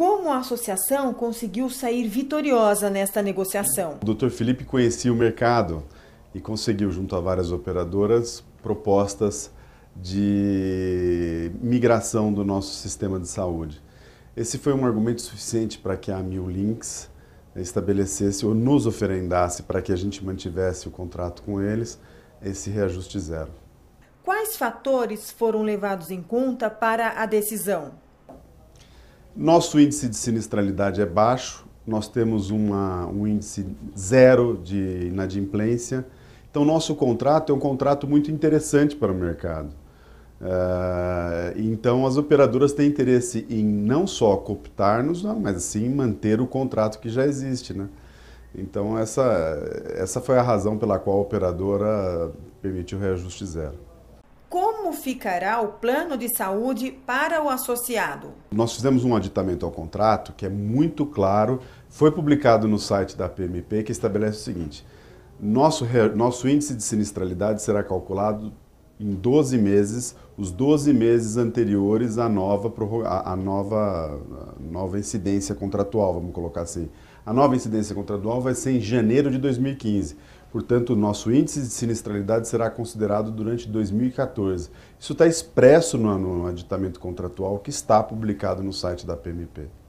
Como a associação conseguiu sair vitoriosa nesta negociação? O Dr. Felipe conhecia o mercado e conseguiu, junto a várias operadoras, propostas de migração do nosso sistema de saúde. Esse foi um argumento suficiente para que a Mil Links né, estabelecesse ou nos oferendasse para que a gente mantivesse o contrato com eles esse reajuste zero. Quais fatores foram levados em conta para a decisão? Nosso índice de sinistralidade é baixo, nós temos uma, um índice zero de inadimplência. Então, nosso contrato é um contrato muito interessante para o mercado. Uh, então, as operadoras têm interesse em não só cooptar-nos, mas sim manter o contrato que já existe. Né? Então, essa, essa foi a razão pela qual a operadora permitiu reajuste zero como ficará o plano de saúde para o associado? Nós fizemos um aditamento ao contrato que é muito claro, foi publicado no site da PMP, que estabelece o seguinte: nosso, nosso índice de sinistralidade será calculado em 12 meses, os 12 meses anteriores à nova, à nova, à nova incidência contratual, vamos colocar assim. A nova incidência contratual vai ser em janeiro de 2015. Portanto, o nosso índice de sinistralidade será considerado durante 2014. Isso está expresso no, no aditamento contratual que está publicado no site da PMP.